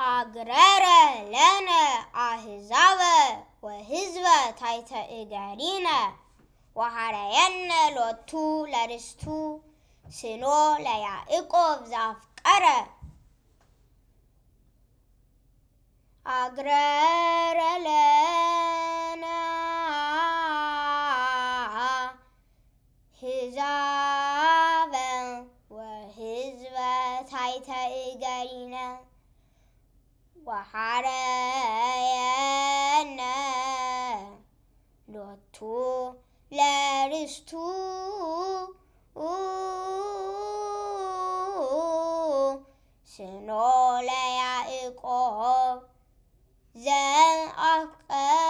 أجرار لنا أهزاوة وهزوة تايتا إجارينا وهرينا لوتو لارستو سنو ليائقو زافقرة أجرار لنا هزاوة وهزوة تايتا إدارينا وحرايانا لطو لارستو سنو لا يعقوب زن أفقر